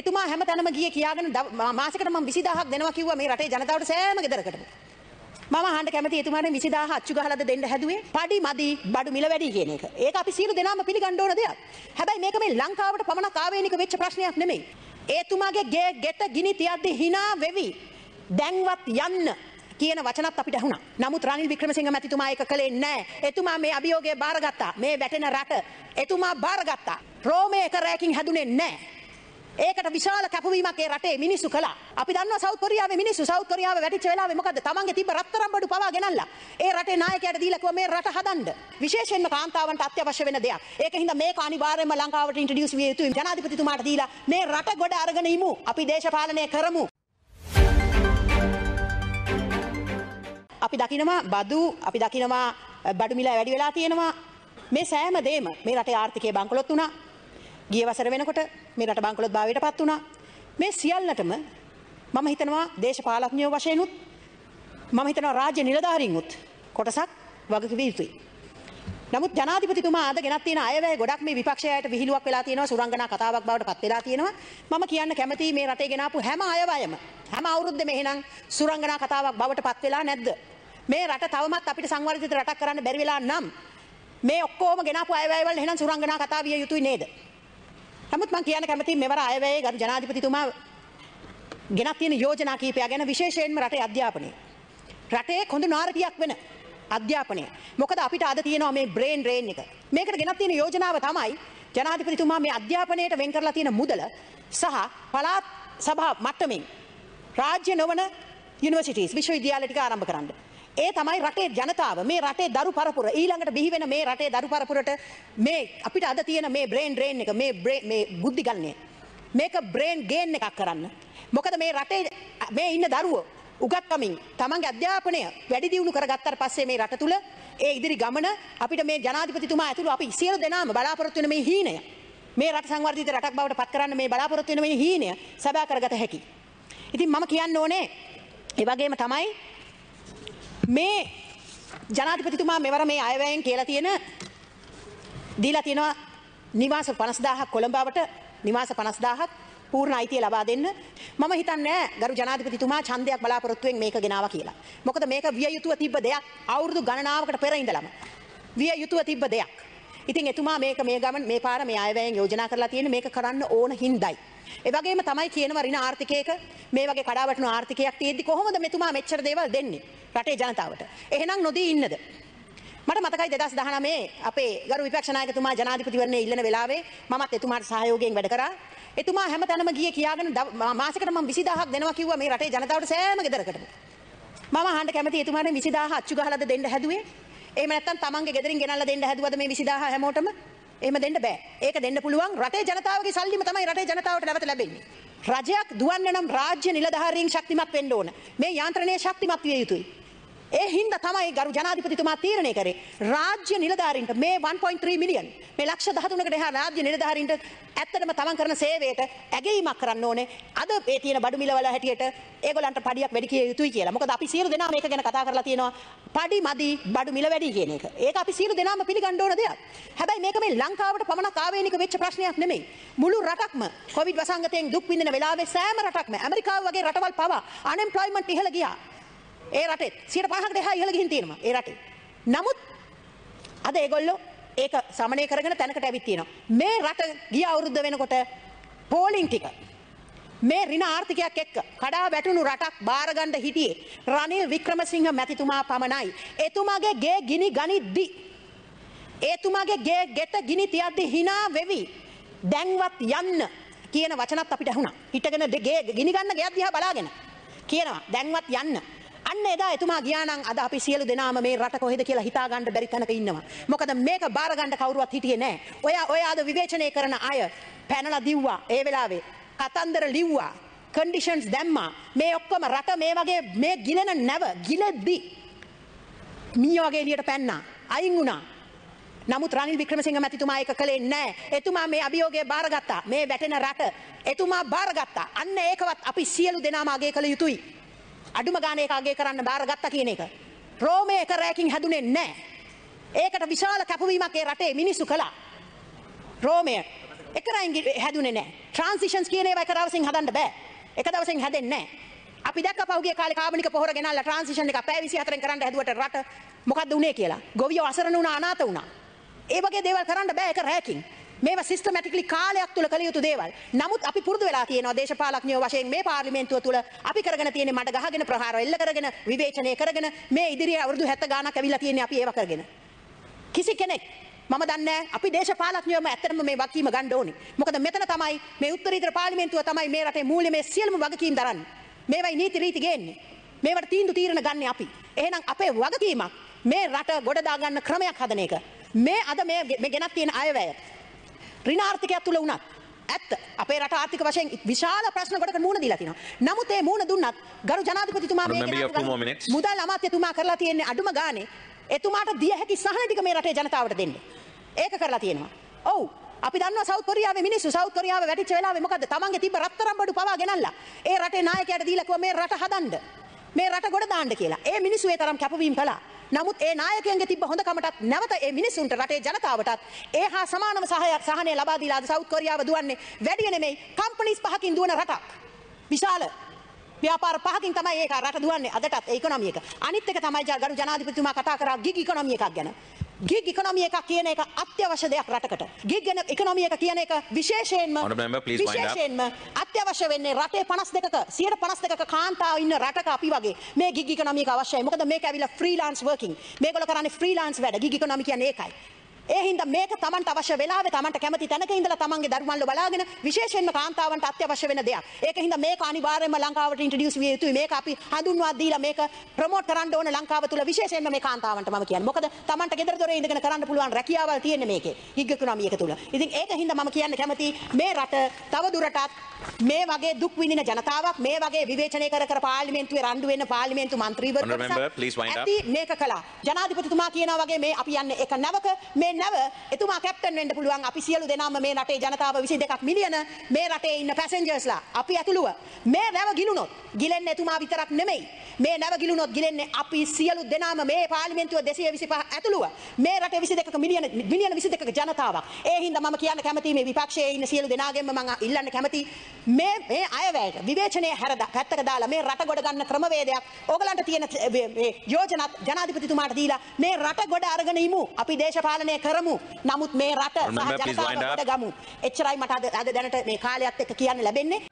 එතුමා හැම තැනම ගිය කියාගෙන මාසෙකට මම 20000ක් දෙනවා කිව්වා මේ රටේ ජනතාවට සෑම ගෙදරකටම. මම අහන්න කැමති එතුමාට 20000 අච්චු ගහලාද දෙන්න හැදුවේ? padi madi බඩු මිල වැඩි කියන එක. ඒක අපි සියලු දෙනාම පිළිගන්න ඕන දෙයක්. හැබැයි මේක මේ ලංකාවට පමණක් ආවේනික වෙච්ච ප්‍රශ්නයක් නෙමෙයි. එතුමාගේ ගේ ගෙට ගිනි තියද්දි hina වෙවි. දැන්වත් යන්න කියන වචනත් අපිට ඇහුණා. නමුත් රනිල් වික්‍රමසිංහ මැතිතුමා ඒක කළේ නැහැ. එතුමා මේ අභියෝගය බාරගත්තා. මේ වැටෙන රට එතුමා බාරගත්තා. රෝමේ එක රැයකින් හැදුනේ නැහැ. ඒකට විශාල කැපවීමක් ඒ රටේ මිනිස්සු කළා. අපි දන්නවා සවුත් කොරියාවේ මිනිස්සු සවුත් කොරියාව වැටිච්ච වෙලාවේ මොකද්ද? තමන්ගේ තිබ්බ රත්තරන් බඩු පවා ගෙනල්ලා ඒ රටේ නායකයාට දීලා කිව්වා මේ රට හදන්න. විශේෂයෙන්ම කාන්තාවන්ට අත්‍යවශ්‍ය වෙන දෙයක්. ඒක හින්දා මේක අනිවාර්යයෙන්ම ලංකාවට ඉන්ට්‍රොඩියුස් විය යුතුයි. ජනාධිපතිතුමාට දීලා මේ රට ගොඩ අරගෙන ඉමු. අපි දේශපාලනය කරමු. අපි දකිනවා බදු අපි දකිනවා බඩු මිල වැඩි වෙලා තියෙනවා. මේ සෑම දෙයක්ම මේ රටේ ආර්ථිකය බංකොලොත් වුණා. ගිය වසර වෙනකොට මේ රට බංකොලොත් භාවයට පත් වුණා. මේ සියල්ලටම මම හිතනවා දේශපාලඥයෝ වශයෙන්ුත් මම හිතනවා රාජ්‍ය නිලධාරීන්ුත් කොටසක් වගකිව යුතුයි. නමුත් ජනාධිපතිතුමා අද ගෙනත් තියෙන අයවැය ගොඩක් මේ විපක්ෂයට විහිළුවක් වෙලා තියෙනවා සුරංගනා කතාවක් බවට පත් වෙලා තියෙනවා. මම කියන්න කැමතියි මේ රටේ ගෙනාපු හැම අයවැයම හැම අවුරුද්දෙම එහෙනම් සුරංගනා කතාවක් බවට පත් වෙලා නැද්ද? මේ රට තවමත් අපිට සංවර්ධිත රටක් කරන්න බැරි වෙලා නම් මේ ඔක්කොම ගෙනාපු අයවැයවල එහෙනම් සුරංගනා කතා විය යුතුයි නේද? නමුත් මම කියන්න කැමතියි මෙවර අයවැයේ ගරු ජනාධිපතිතුමා ගෙනත් තියෙන යෝජනා කීපය ගැන විශේෂයෙන්ම රටේ අධ්‍යාපනය. රටේ කොඳු නාරටියක් වෙන අධ්‍යාපනය. මොකද අපිට අද තියෙනවා මේ බ්‍රේන් රේන් එක. මේකට ගෙනත් තියෙන යෝජනාව තමයි ජනාධිපතිතුමා මේ අධ්‍යාපනයට වෙන් කරලා තියෙන මුදල සහ පළාත් සභා මට්ටමින් රාජ්‍ය නොවන යුනිවර්සිටීස් විශ්වවිද්‍යාල ටික ආරම්භ කරන්න. ඒ තමයි රටේ ජනතාව මේ රටේ දරු පරපුර ඊළඟට බිහිවෙන මේ රටේ දරු පරපුරට මේ අපිට අද තියෙන මේ බ්‍රේන් ඩ්‍රේන් එක මේ මේ බුද්ධි ගන්නේ මේක බ්‍රේන් ගේන් එකක් කරන්න මොකද මේ රටේ මේ ඉන්න දරුවෝ උගත්කමින් තමන්ගේ අධ්‍යාපනය වැඩි දියුණු කරගත්තාට පස්සේ මේ රට තුල ඒ ඉදිරි ගමන අපිට මේ ජනාධිපතිතුමා ඇතුළු අපි සියලු දෙනාම බලාපොරොත්තු වෙන මේ හීනය මේ රට සංවර්ධිත රටක් බවට පත් කරන්න මේ බලාපොරොත්තු වෙන මේ හීනය සබෑ කරගත හැකි. ඉතින් මම කියන්න ඕනේ ඒ වගේම තමයි මේ ජනාධිපතිතුමා මෙවර මේ අයවැයෙන් කියලා තියෙන දීලා තියෙනවා නිවාස 50000ක් කොළඹවට නිවාස 50000ක් පූර්ණ අයිතිය ලබා දෙන්න මම හිතන්නේ ගරු ජනාධිපතිතුමා ඡන්දයක් බලාපොරොත්තුෙන් මේක ගෙනාවා කියලා. මොකද මේක විය යුතුව තිබ්බ දෙයක් අවුරුදු ගණනාවකට පෙර ඉඳලම. විය යුතුව තිබ්බ දෙයක්. ඉතින් එතුමා මේක මේ ගමන් මේ පාර මේ අයවැයෙන් යෝජනා කරලා තියෙන්නේ මේක කරන්න ඕන හින්දායි. ඒ වගේම තමයි කියනවා රින ආර්ථිකයක මේ වගේ කඩාවැටෙන ආර්ථිකයක් තියෙද්දි කොහොමද මෙතුමා මෙච්චර දේවල් දෙන්නේ රටේ ජනතාවට? එහෙනම් නොදී ඉන්නද? මට මතකයි 2019 අපේ ගරු විපක්ෂ නායකතුමා ජනාධිපතිවරණයේ ඉල්ලන වෙලාවේ මමත් එතුමාට සහයෝගයෙන් වැඩ කරා. එතුමා හැමතැනම ගියේ කියාගෙන මාසෙකට මම 20000ක් දෙනවා කිව්වා මේ රටේ ජනතාවට සෑම ගෙදරකටම. මම අහන්න කැමතියි එතුමාට 20000 අච්චු ගහලාද දෙන්න හැදුවේ? එහෙම නැත්නම් තමන්ගේ ගෙදරින් ගෙනල්ලා දෙන්න හැදුවද මේ 20000 හැමෝටම? එහෙම දෙන්න බෑ. ඒක දෙන්න පුළුවන් රටේ ජනතාවගේ සල්ලිම තමයි රටේ ජනතාවට නැවත ලැබෙන්නේ. රජයක් දුවන්න නම් රාජ්‍ය නිලධාරීන් ශක්තිමත් වෙන්න ඕන. මේ යාන්ත්‍රණය ශක්තිමත් විය යුතුයි. ඒ හින්දා තමයි ගරු ජනාධිපතිතුමා තීරණය කරේ රාජ්‍ය නිලධාරීන්ට මේ 1.3 මිලියන් මේ ලක්ෂ 13කට එහා රාජ්‍ය නිලධාරීන්ට ඇත්තටම තමන් කරන සේවයට ඇගීමක් කරන්න ඕනේ. අද මේ තියෙන බඩු මිල වල හැටියට ඒගොල්ලන්ට පඩියක් වැඩි කිය යුතුයි කියලා. මොකද අපි සියලු දෙනා මේක ගැන කතා කරලා තියෙනවා. පඩි මදි බඩු මිල වැඩි කියන එක. ඒක අපි සියලු දෙනාම පිළිගන්න ඕන දෙයක්. හැබැයි මේක මේ ලංකාවට පමණක් ආවේනික වෙච්ච ප්‍රශ්නයක් නෙමෙයි. මුළු රටක්ම කොවිඩ් වසංගතයෙන් දුක් විඳින වෙලාවේ සෑම රටක්ම ඇමරිකාව වගේ රටවල් පවා unemployment ඉහළ ගියා. ඒ රටෙත් 150කට එහා ඉහළ ගිහින් තියෙනවා ඒ රටේ. නමුත් අද ඒගොල්ලෝ ඒක සමනය කරගෙන තැනකට ඇවිත් තියෙනවා. මේ රට ගිය අවුරුද්ද වෙනකොට පෝලිං ටික මේ රින ආර්ථිකයක් එක්ක කඩා වැටුණු රටක් බාරගන්න හිටියේ රනිල් වික්‍රමසිංහ මැතිතුමා පමණයි. එතුමාගේ ගේ ගිනි ගනිද්දි ඒතුමාගේ ගේ ගෙට ගිනි තියද්දි hina වෙවි දැන්වත් යන්න කියන වචනත් අපිට ඇහුණා. හිටගෙන ගේ ගිනි ගන්න ගෙයක් දිහා බලාගෙන කියනවා දැන්වත් යන්න අන්න එදා එතුමා ගියානම් අද අපි සියලු දෙනාම මේ රට කොහෙද කියලා හිතාගන්න බැරි තැනක ඉන්නවා. මොකද මේක බාරගන්න කවුරුවත් හිටියේ නැහැ. ඔයා ඔයා අද විවේචනය කරන අය පැනලා දිව්වා ඒ වෙලාවේ. කතන්දර ලිව්වා. කන්ඩිෂන්ස් දැම්මා. මේ ඔක්කොම රට මේ වගේ මේ ගිලෙන නැව ගිලෙද්දි මීය වගේ එළියට පැන්නා. අයින් වුණා. නමුත් රනිල් වික්‍රමසිංහ මැතිතුමා ඒක කළේ නැහැ. එතුමා මේ අභියෝගය බාරගත්තා. මේ වැටෙන රට එතුමා බාරගත්තා. අන්න ඒකවත් අපි සියලු දෙනාම අගය කළ යුතුයි. අඩුම ගානේ කාගේ කරන්න බාරගත්තා කියන එක. රෝමය එක රැයකින් හැදුනේ නැහැ. ඒකට විශාල කැපවීමක් ඒ රටේ මිනිස්සු කළා. රෝමය එක රැයින් හැදුනේ නැහැ. ට්‍රාන්සිෂන්ස් කියන ඒවා එක දවසින් හදන්න බෑ. එක දවසින් හැදෙන්නේ නැහැ. අපි දැක්ක පහුගිය කාලේ කාබනික පොහොර ගෙනල්ලා ට්‍රාන්සිෂන් එක පැය 24න් කරන්න හැදුවට රට මොකද්ද උනේ කියලා. ගොවියෝ අසරණ වුණා අනාථ වුණා. ඒ වගේ දේවල් කරන්න බෑ එක රැයකින්. මේවා සිස්ටමැටිකලි කාලයක් තුළ කළ යුතු දේවල්. නමුත් අපි පුරුදු වෙලා තියෙනවා දේශපාලඥයෝ වශයෙන් මේ පාර්ලිමේන්තුව තුළ අපි කරගෙන තියෙන මඩ ගහගෙන ප්‍රහාර එල්ල කරගෙන විවේචනය කරගෙන මේ ඉදිරියේ අවුරුදු 70 ගාණක් ඇවිල්ලා තියෙන්නේ අපි ඒව කරගෙන. කිසි කෙනෙක් මම දන්නේ අපි දේශපාලඥයෝම ඇත්තටම මේ වගකීම ගන්න ඕනේ. මොකද මෙතන තමයි මේ උත්තරීතර පාර්ලිමේන්තුව තමයි මේ රටේ මූල්‍යමය සියලුම වගකීම් දරන්නේ. මේවයි නීති රීති ගේන්නේ. මේවට තීන්දුව තීරණ ගන්න අපි. එහෙනම් අපේ වගකීමක් මේ රට ගොඩ දාගන්න ක්‍රමයක් හදන එක. මේ අද මේ ගෙනත් තියෙන අයවැය ඍණාර්ථිකය තුල වුණත් ඇත්ත අපේ රට ආර්ථික වශයෙන් විශාල ප්‍රශ්න ගොඩක මුහුණ දීලා තිනවා. නමුත් ඒ මුහුණ දුන්නත් ගරු ජනාධිපතිතුමා මේක මුදල් අමාත්‍යතුමා කරලා තියෙන්නේ අඩුම ගානේ එතුමාට දිය හැකි සහන ටික මේ රටේ ජනතාවට දෙන්න. ඒක කරලා තියෙනවා. ඔව්. අපි දන්නවා සවුත් කොරියාවේ මිනිස්සු සවුත් කොරියාව වැටිච්ච වෙලාවේ මොකද්ද? තමන්ගේ තිබ්බ රත්තරන් බඩු පවා ගෙනල්ලා ඒ රටේ නායකයාට දීලා කිව්වා මේ රට හදන්න. මේ රට ගොඩ දාන්න කියලා. ඒ මිනිස්සු ඒ තරම් කැපවීම කළා. නමුත් ඒ නායකයන්ගේ තිබ්බ හොඳකමටත් නැවත ඒ මිනිසුන්ට රටේ ජනතාවටත් ඒ හා සමානම සහයක් සහනය ලබා දීලාද සවුත් කොරියාව දුවන්නේ වැඩිය නෙමෙයි කම්පනීස් පහකින් දුවන රටක් විශාල ව්‍යාපාර පහකින් තමයි ඒක රට දුවන්නේ අදටත් ඒ ඉකොනොමි එක. අනිත් එක තමයි ගරු ජනාධිපතිතුමා කතා කරා ගිග් ඉකොනොමි එකක් ගැන. ගිග් ඉකොනොමිය එක කියන එක අත්‍යවශ්‍ය දෙයක් රටකට. ගිග් ඉකොනොමිය එක කියන එක විශේෂයෙන්ම විශේෂයෙන්ම අත්‍යවශ්‍ය වෙන්නේ රටේ 52ක 152ක කාන්තාව ඉන්න රටක අපි වගේ මේ ගිග් ඉකොනොමිය එක අවශ්‍යයි. මොකද මේක ඇවිල්ලා ෆ්‍රීලාන්ස් වර්කින්. මේගොල්ලෝ කරන්නේ ෆ්‍රීලාන්ස් වැඩ. ගිග් ඉකොනොමිය කියන්නේ ඒකයි. ඒ හින්දා මේක Tamanට අවශ්‍ය වෙලාවේ Tamanට කැමති තැනක ඉඳලා Tamanගේ දරුවන්ව බලාගෙන විශේෂයෙන්ම කාන්තාවන්ට අත්‍යවශ්‍ය වෙන දෙයක්. ඒක හින්දා මේක අනිවාර්යයෙන්ම ලංකාවට ඉන්ට්‍රොඩියුස් විය යුතුයි. මේක අපි හඳුන්වා දීලා මේක ප්‍රොමෝට් කරන්න ඕන ලංකාව තුල විශේෂයෙන්ම මේ කාන්තාවන්ට මම කියන්නේ. මොකද Tamanට ගෙදර දොරේ ඉඳගෙන කරන්න පුළුවන් රැකියාවල් තියෙන්නේ මේකේ. gig economy එක තුල. ඉතින් ඒක හින්දා මම කියන්න කැමති මේ රට තව දුරටත් මේ වගේ දුක් විඳින ජනතාවක් මේ වගේ විවේචනය කර කර පාර්ලිමේන්තුවේ රණ්ඩු වෙන පාර්ලිමේන්තු මන්ත්‍රීවරු මේක කළා. ජනාධිපතිතුමා කියනවා වගේ මේ අපි යන්නේ එක නැවක මේ නැව එතුමා කැප්ටන් වෙන්න පුළුවන් අපි සියලු දෙනාම මේ රටේ ජනතාව 22ක් මිලියන මේ රටේ ඉන්න පැසෙන්ජර්ස්ලා අපි ඇතුළුව මේ නැව ගිලුණොත් ගිලෙන්නේ එතුමා විතරක් නෙමෙයි මේ නැව ගිලුණොත් ගිලෙන්නේ අපි සියලු දෙනාම මේ පාර්ලිමේන්තුව 225 ඇතුළුව මේ රටේ 22ක මිලියන මිලියන 22ක ජනතාවක් ඒ හින්දා මම කියන්න කැමතියි මේ විපක්ෂයේ ඉන්න සියලු දෙනාගෙන්ම මම ඉල්ලන්න කැමතියි මේ මේ අයවැයට විවේචනය හැර පැත්තක දාලා මේ රට ගොඩ ගන්න ක්‍රමවේදයක් ඕගලන්ට තියෙන මේ යෝජනත් ජනාධිපතිතුමාට දීලා මේ රට ගොඩ අරගෙන ඉමු අපි දේශපාලනය කරමු. නමුත් මේ රට සහ ජනතාව ගොඩ ගමු. එච්චරයි මට අද දැනට මේ කාලයත් එක්ක කියන්න ලැබෙන්නේ.